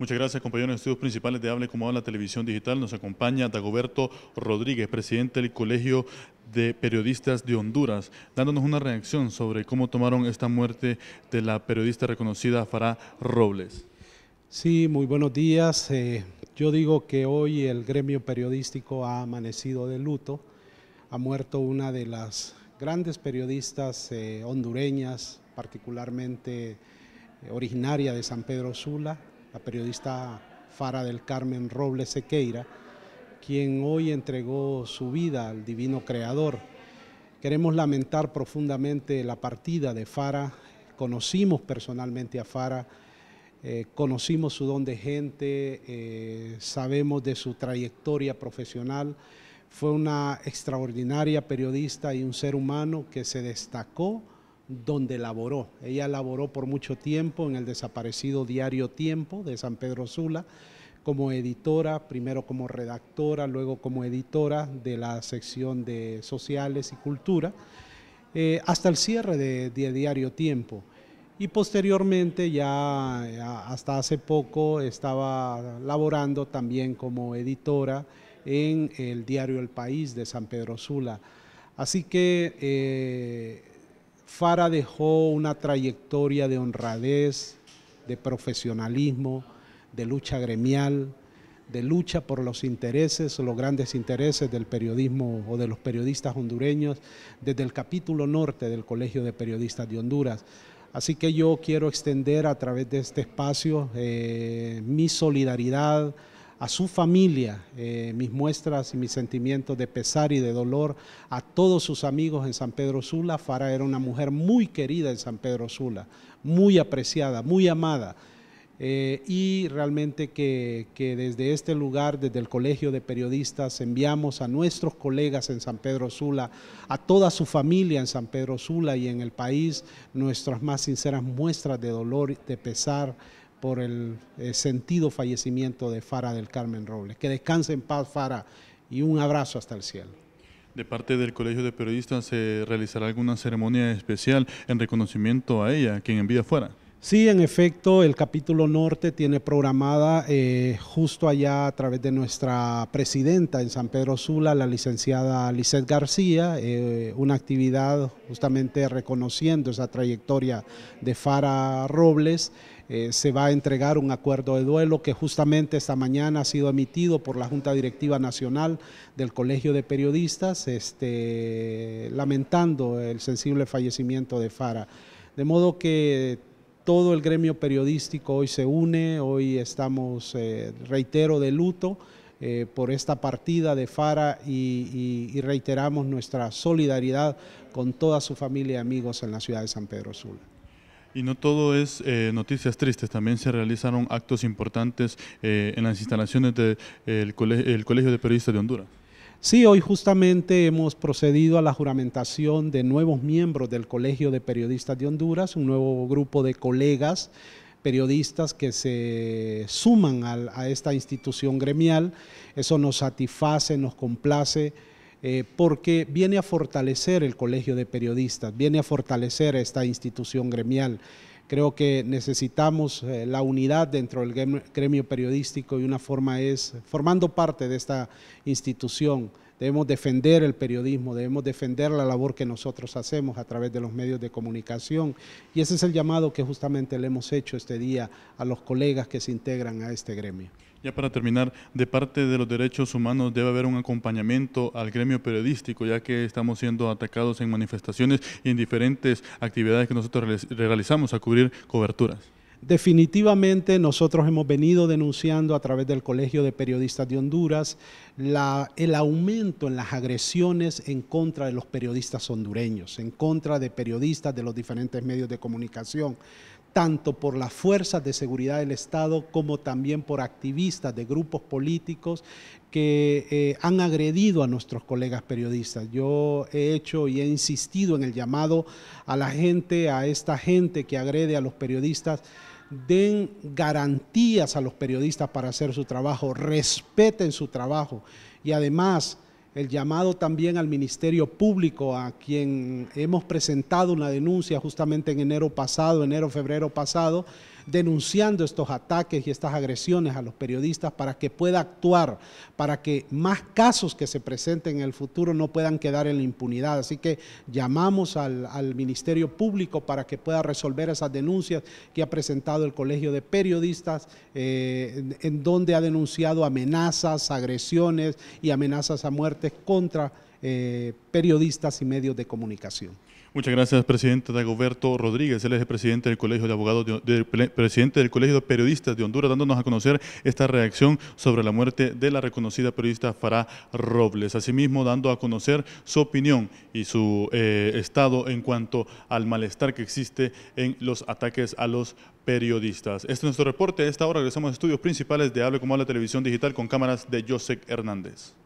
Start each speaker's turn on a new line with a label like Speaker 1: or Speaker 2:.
Speaker 1: Muchas gracias, compañeros de estudios principales de Hable como Habla Televisión Digital. Nos acompaña Dagoberto Rodríguez, presidente del Colegio de Periodistas de Honduras, dándonos una reacción sobre cómo tomaron esta muerte de la periodista reconocida Farah Robles.
Speaker 2: Sí, muy buenos días. Eh, yo digo que hoy el gremio periodístico ha amanecido de luto. Ha muerto una de las grandes periodistas eh, hondureñas, particularmente eh, originaria de San Pedro Sula, la periodista Fara del Carmen Robles Sequeira, quien hoy entregó su vida al Divino Creador. Queremos lamentar profundamente la partida de Fara, conocimos personalmente a Fara, eh, conocimos su don de gente, eh, sabemos de su trayectoria profesional, fue una extraordinaria periodista y un ser humano que se destacó donde laboró. Ella laboró por mucho tiempo en el desaparecido diario Tiempo de San Pedro Sula como editora, primero como redactora, luego como editora de la sección de sociales y cultura, eh, hasta el cierre de, Diario Tiempo. Y posteriormente, ya, hasta hace poco, estaba laborando también como editora en el diario El País de San Pedro Sula. Así que eh, Fara dejó una trayectoria de honradez, de profesionalismo, de lucha gremial, de lucha por los intereses, los grandes intereses del periodismo o de los periodistas hondureños desde el capítulo norte del Colegio de Periodistas de Honduras. Así que yo quiero extender a través de este espacio eh, mi solidaridad, a su familia, eh, mis muestras y mis sentimientos de pesar y de dolor, a todos sus amigos en San Pedro Sula. Fara era una mujer muy querida en San Pedro Sula, muy apreciada, muy amada. Eh, y realmente que, desde este lugar, desde el Colegio de Periodistas, enviamos a nuestros colegas en San Pedro Sula, a toda su familia en San Pedro Sula y en el país, nuestras más sinceras muestras de dolor, y de pesar, por el eh, sentido fallecimiento de Fara del Carmen Robles. Que descanse en paz, Fara, y un abrazo hasta el cielo.
Speaker 1: De parte del Colegio de Periodistas se realizará alguna ceremonia especial en reconocimiento a ella, quien envía fuera. Sí, en
Speaker 2: efecto, el capítulo norte tiene programada eh, justo allá a través de nuestra presidenta en San Pedro Sula, la licenciada Lizeth García, eh, una actividad justamente reconociendo esa trayectoria de Fara Robles. Eh, se va a entregar un acuerdo de duelo que justamente esta mañana ha sido emitido por la Junta Directiva Nacional del Colegio de Periodistas, este, lamentando el sensible fallecimiento de Fara. De modo que todo el gremio periodístico hoy se une, hoy estamos, eh, reitero, de luto. Eh, por esta partida de Fara y, y reiteramos nuestra solidaridad con toda su familia y amigos en la ciudad de San Pedro Sula.
Speaker 1: Y no todo es eh, noticias tristes, también se realizaron actos importantes eh, en las instalaciones del colegio, de Periodistas de Honduras.
Speaker 2: Sí, hoy justamente hemos procedido a la juramentación de nuevos miembros del Colegio de Periodistas de Honduras, un nuevo grupo de colegas periodistas que se suman a esta institución gremial. Eso nos satisface, nos complace eh, porque viene a fortalecer el Colegio de Periodistas, viene a fortalecer esta institución gremial. Creo que necesitamos eh, la unidad dentro del gremio periodístico y una forma es formando parte de esta institución. Debemos defender el periodismo, debemos defender la labor que nosotros hacemos a través de los medios de comunicación. Y ese es el llamado que justamente le hemos hecho este día a los colegas que se integran a este gremio.
Speaker 1: Ya para terminar, de parte de los derechos humanos debe haber un acompañamiento al gremio periodístico, ya que estamos siendo atacados en manifestaciones y en diferentes actividades que nosotros realizamos a cubrir coberturas.
Speaker 2: Definitivamente nosotros hemos venido denunciando a través del Colegio de Periodistas de Honduras el aumento en las agresiones en contra de los periodistas hondureños, en contra de periodistas de los diferentes medios de comunicación tanto por las fuerzas de seguridad del Estado como también por activistas de grupos políticos que eh, han agredido a nuestros colegas periodistas. Yo he hecho y he insistido en el llamado a la gente, a esta gente que agrede a los periodistas, den garantías a los periodistas para hacer su trabajo, respeten su trabajo y además el llamado también al Ministerio Público, a quien hemos presentado una denuncia justamente en enero pasado, enero, febrero pasado, denunciando estos ataques y estas agresiones a los periodistas para que pueda actuar, para que más casos que se presenten en el futuro no puedan quedar en la impunidad. Así que llamamos al, Ministerio Público para que pueda resolver esas denuncias que ha presentado el Colegio de Periodistas, eh, en, donde ha denunciado amenazas, agresiones y amenazas a muertes contra eh, periodistas y medios de comunicación.
Speaker 1: Muchas gracias, presidente Dagoberto Rodríguez. Él es el presidente del Colegio de Abogados, de, presidente del Colegio de Periodistas de Honduras, dándonos a conocer esta reacción sobre la muerte de la reconocida periodista Farah Robles. Asimismo, dando a conocer su opinión y su eh, estado en cuanto al malestar que existe en los ataques a los periodistas. Este es nuestro reporte. A esta hora regresamos a estudios principales de Hable como Habla Televisión Digital con cámaras de Josep Hernández.